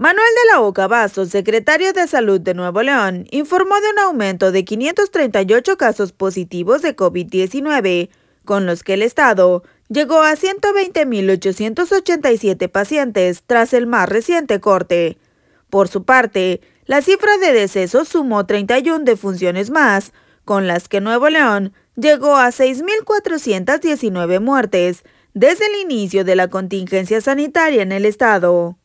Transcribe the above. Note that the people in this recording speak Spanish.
Manuel de la Oca Vaso, secretario de Salud de Nuevo León, informó de un aumento de 538 casos positivos de COVID-19, con los que el Estado llegó a 120.887 pacientes tras el más reciente corte. Por su parte, la cifra de decesos sumó 31 defunciones más, con las que Nuevo León llegó a 6.419 muertes desde el inicio de la contingencia sanitaria en el Estado.